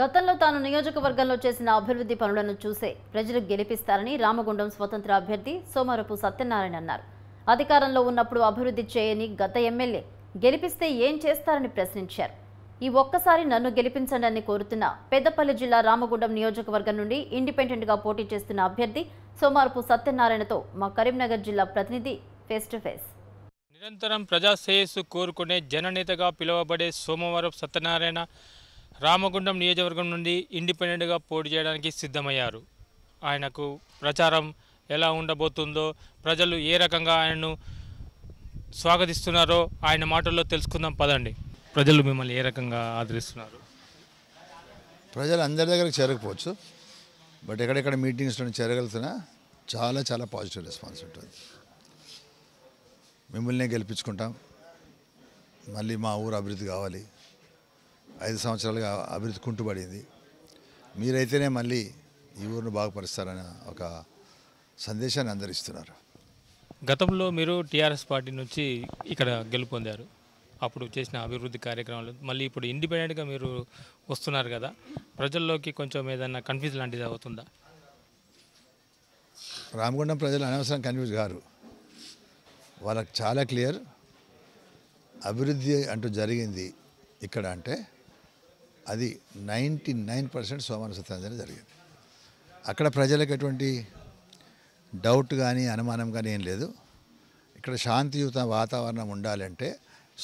గతంలో తాను నియోజకవర్గంలో చేసిన అభివృద్ధి పనులను చూసే ప్రజలు గెలిపిస్తారని రామగుండం స్వతంత్ర అభ్యర్థి సోమరపు సత్యనారాయణ అన్నారు అధికారంలో ఉన్నప్పుడు అభివృద్ధి చేయని గత ఎమ్మెల్యే గెలిపిస్తే ఏం చేస్తారని ప్రశ్నించారు ఈ ఒక్కసారి నన్ను గెలిపించండి అని కోరుతున్న పెద్దపల్లి జిల్లా రామగుండం నియోజకవర్గం నుండి ఇండిపెండెంట్గా పోటీ చేస్తున్న అభ్యర్థి సోమారపు సత్యనారాయణతో మా కరీంనగర్ జిల్లా ప్రతినిధి ఫేస్ టు ఫేస్ నిరంతరం ప్రజాశ్రేయస్సు కోరుకునే జననేతగా పిలువబడే సోమవారం సత్యనారాయణ రామగుండం నియోజకవర్గం నుండి ఇండిపెండెంట్గా పోటీ చేయడానికి సిద్ధమయ్యారు ఆయనకు ప్రచారం ఎలా ఉండబోతుందో ప్రజలు ఏ రకంగా ఆయనను స్వాగతిస్తున్నారో ఆయన మాటల్లో తెలుసుకుందాం పదండి ప్రజలు మిమ్మల్ని ఏ రకంగా ఆదరిస్తున్నారు ప్రజలు అందరి దగ్గరికి చేరకపోవచ్చు బట్ ఎక్కడెక్కడ మీటింగ్స్లో చేరగలుగుతున్నా చాలా చాలా పాజిటివ్ రెస్పాన్స్ ఉంటుంది మిమ్మల్నే గెలిపించుకుంటాం మళ్ళీ మా ఊరు అభివృద్ధి కావాలి ఐదు సంవత్సరాలుగా అభివృద్ధి కుంటుబడింది మీరైతేనే మళ్ళీ ఈ ఊరిని బాగుపరుస్తారన్న ఒక సందేశాన్ని అందరిస్తున్నారు గతంలో మీరు టీఆర్ఎస్ పార్టీ నుంచి ఇక్కడ గెలుపొందారు అప్పుడు చేసిన అభివృద్ధి కార్యక్రమాలు మళ్ళీ ఇప్పుడు ఇండిపెండెంట్గా మీరు వస్తున్నారు కదా ప్రజల్లోకి కొంచెం ఏదైనా కన్ఫ్యూజ్ లాంటిది అవుతుందా రామగుండం ప్రజలు అనవసరం కన్ఫ్యూజ్ కారు వాళ్ళకి చాలా క్లియర్ అభివృద్ధి అంటూ జరిగింది ఇక్కడ అంటే అది నైంటీ నైన్ పర్సెంట్ సోమరసత్రాంజన జరిగింది అక్కడ ప్రజలకు ఎటువంటి డౌట్ కానీ అనుమానం కానీ ఏం లేదు ఇక్కడ శాంతియుత వాతావరణం ఉండాలంటే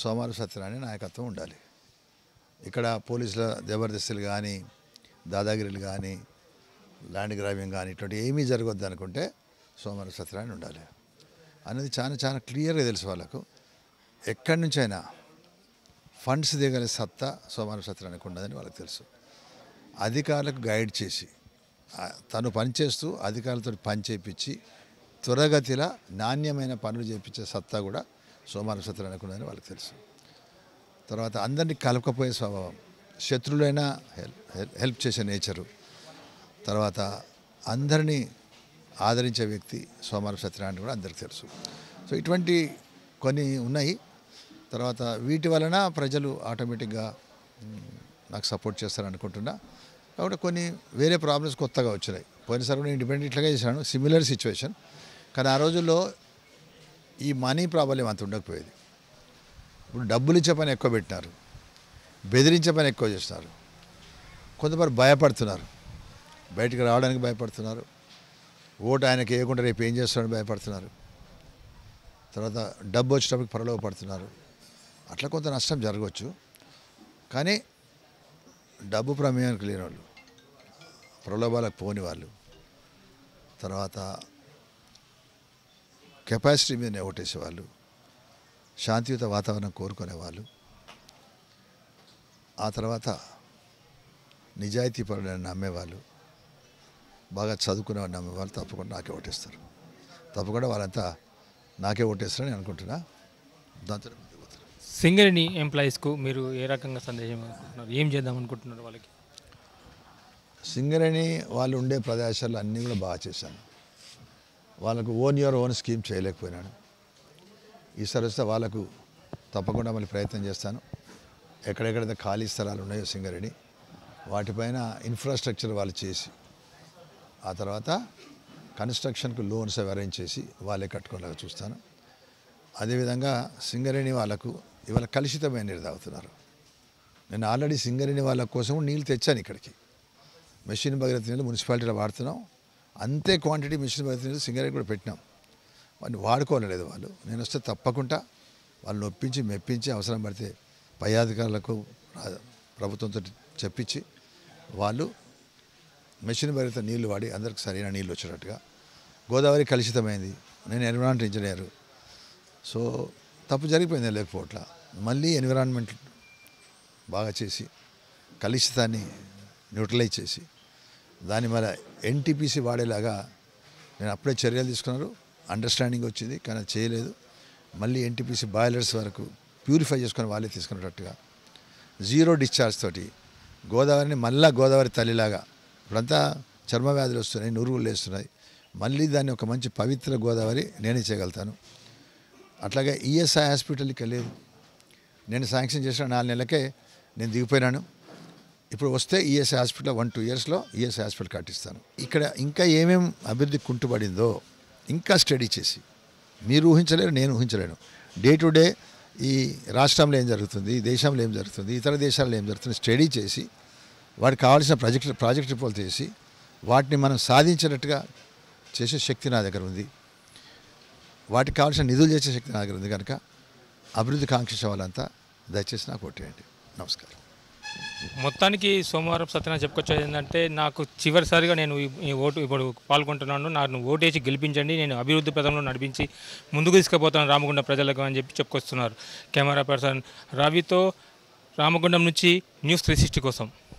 సోమవారం సత్యనారాయణ నాయకత్వం ఉండాలి ఇక్కడ పోలీసుల జబర్దస్తులు కానీ దాదాగిరిలు కానీ ల్యాండ్ గ్రాబింగ్ కానీ ఇటువంటి ఏమీ జరగొద్దు అనుకుంటే సోమవారం సత్యనారాయణ ఉండాలి అనేది చాలా చాలా క్లియర్గా తెలుసు వాళ్ళకు ఎక్కడి నుంచైనా ఫండ్స్ దిగని సత్తా సోమాన సత్యానికి ఉండదని వాళ్ళకి తెలుసు అధికారులకు గైడ్ చేసి తను పనిచేస్తూ అధికారులతో పని చేయించి త్వరగతిలా నాణ్యమైన పనులు చేయించే సత్తా కూడా సోమాన సత్యానికి ఉండదని వాళ్ళకి తెలుసు తర్వాత అందరినీ కలపకపోయే స్వభావం శత్రులైనా హెల్ప్ చేసే నేచరు తర్వాత అందరినీ ఆదరించే వ్యక్తి సోమాన సత్యనారాయణ కూడా అందరికీ తెలుసు సో ఇటువంటి కొన్ని ఉన్నాయి తర్వాత వీటి వలన ప్రజలు ఆటోమేటిక్గా నాకు సపోర్ట్ చేస్తారు అనుకుంటున్నా కాబట్టి కొన్ని వేరే ప్రాబ్లమ్స్ కొత్తగా వచ్చినాయి పోయినసారి కూడా ఇండిపెండెంట్గా చేశాను సిమిలర్ సిచ్యువేషన్ కానీ ఆ రోజుల్లో ఈ మనీ ప్రాబ్లం అంత ఉండకపోయేది ఇప్పుడు డబ్బులు ఇచ్చే పని ఎక్కువ పెట్టినారు బెదిరించే పని ఎక్కువ చేస్తున్నారు కొంతమంది భయపడుతున్నారు బయటకు రావడానికి భయపడుతున్నారు ఓటు ఆయనకి వేయకుండా రేపు ఏం చేస్తాడని భయపడుతున్నారు తర్వాత డబ్బు వచ్చేటప్పుడు పరలోపడుతున్నారు అట్లా కొంత నష్టం జరగవచ్చు కానీ డబ్బు ప్రమేయానికి లేని వాళ్ళు ప్రలోభాలకు పోని వాళ్ళు తర్వాత కెపాసిటీ మీద ఓటేసేవాళ్ళు శాంతియుత వాతావరణం కోరుకునేవాళ్ళు ఆ తర్వాత నిజాయితీ పరులను నమ్మేవాళ్ళు బాగా వాళ్ళు నమ్మేవాళ్ళు తప్పకుండా నాకే ఓటేస్తారు తప్పకుండా వాళ్ళంతా నాకే ఓటేస్తారని అనుకుంటున్నా దాంతో సింగరేణి ఎంప్లాయీస్కు మీరు ఏ రకంగా సందేశం అనుకుంటున్నారు ఏం చేద్దాం అనుకుంటున్నారు వాళ్ళకి సింగరేణి వాళ్ళు ఉండే ప్రదేశాలు అన్నీ కూడా బాగా చేశాను వాళ్ళకు ఓన్ యువర్ ఓన్ స్కీమ్ చేయలేకపోయినాను ఈసారి వస్తే వాళ్ళకు తప్పకుండా మళ్ళీ ప్రయత్నం చేస్తాను ఎక్కడెక్కడైతే ఖాళీ స్థలాలు ఉన్నాయో సింగరేణి వాటిపైన ఇన్ఫ్రాస్ట్రక్చర్ వాళ్ళు చేసి ఆ తర్వాత కన్స్ట్రక్షన్కు లోన్స్ అరేంజ్ చేసి వాళ్ళే కట్టుకోలేక చూస్తాను అదేవిధంగా సింగరేణి వాళ్ళకు ఇవాళ కలుషితమైన నీరు తాగుతున్నారు నేను ఆల్రెడీ సింగరేణి వాళ్ళ కోసం నీళ్ళు తెచ్చాను ఇక్కడికి మెషిన్ భగీరథ నీళ్ళు మున్సిపాలిటీలో వాడుతున్నాం అంతే క్వాంటిటీ మెషిన్ భగీరథ నీళ్ళు సింగరేణి కూడా పెట్టినాం వాడిని వాడుకోలేదు వాళ్ళు నేను వస్తే తప్పకుండా వాళ్ళని ఒప్పించి మెప్పించి అవసరం పడితే పై అధికారులకు ప్రభుత్వంతో చెప్పించి వాళ్ళు మెషిన్ భరిత నీళ్లు వాడి అందరికి సరైన నీళ్ళు వచ్చేటట్టుగా గోదావరి కలుషితమైంది నేను ఎన్విరాన్మెంట్ ఇంజనీరు సో తప్పు జరిగిపోయింది లేకపోవట్లా మళ్ళీ ఎన్విరాన్మెంట్ బాగా చేసి కలుషితాన్ని న్యూట్రలైజ్ చేసి దాని మన ఎన్టీపీసీ వాడేలాగా నేను అప్పుడే చర్యలు తీసుకున్నారు అండర్స్టాండింగ్ వచ్చింది కానీ చేయలేదు మళ్ళీ ఎన్టీపీసీ బాయిలర్స్ వరకు ప్యూరిఫై చేసుకుని వాళ్ళే తీసుకునేటట్టుగా జీరో డిశ్చార్జ్ తోటి గోదావరిని మళ్ళా గోదావరి తల్లిలాగా ఇప్పుడంతా చర్మ వ్యాధులు వస్తున్నాయి నురుగులు వేస్తున్నాయి మళ్ళీ దాన్ని ఒక మంచి పవిత్ర గోదావరి నేనే చేయగలుగుతాను అట్లాగే ఈఎస్ఐ హాస్పిటల్కి వెళ్ళేది నేను శాంక్షన్ చేసిన నాలుగు నెలలకే నేను దిగిపోయినాను ఇప్పుడు వస్తే ఈఎస్ఐ హాస్పిటల్ వన్ టూ ఇయర్స్లో ఈఎస్ఐ హాస్పిటల్ కట్టిస్తాను ఇక్కడ ఇంకా ఏమేమి అభివృద్ధి కుంటుబడిందో ఇంకా స్టడీ చేసి మీరు ఊహించలేరు నేను ఊహించలేను డే టు డే ఈ రాష్ట్రంలో ఏం జరుగుతుంది దేశంలో ఏం జరుగుతుంది ఇతర దేశాల్లో ఏం జరుగుతుంది స్టడీ చేసి వాడికి కావాల్సిన ప్రాజెక్ట్ ప్రాజెక్ట్ రిపోర్ట్ చేసి వాటిని మనం సాధించినట్టుగా చేసే శక్తి నా దగ్గర ఉంది వాటికి కావాల్సిన నిధులు చేసే శక్తి నా దగ్గర ఉంది కనుక అభివృద్ధి కాంక్షించే వాళ్ళంతా దయచేసి నాకు ఓటేయండి నమస్కారం మొత్తానికి సోమవారం సత్యనారాయణ చెప్పుకొచ్చేది ఏంటంటే నాకు చివరిసారిగా నేను ఈ ఓటు ఇప్పుడు పాల్గొంటున్నాను నన్ను ఓటేసి గెలిపించండి నేను అభివృద్ధి పథంలో నడిపించి ముందుకు తీసుకుపోతాను రామగుండం ప్రజలకు అని చెప్పి చెప్పుకొస్తున్నారు కెమెరా పర్సన్ రవితో రామగుండం నుంచి న్యూస్ త్రీ సిక్స్టీ కోసం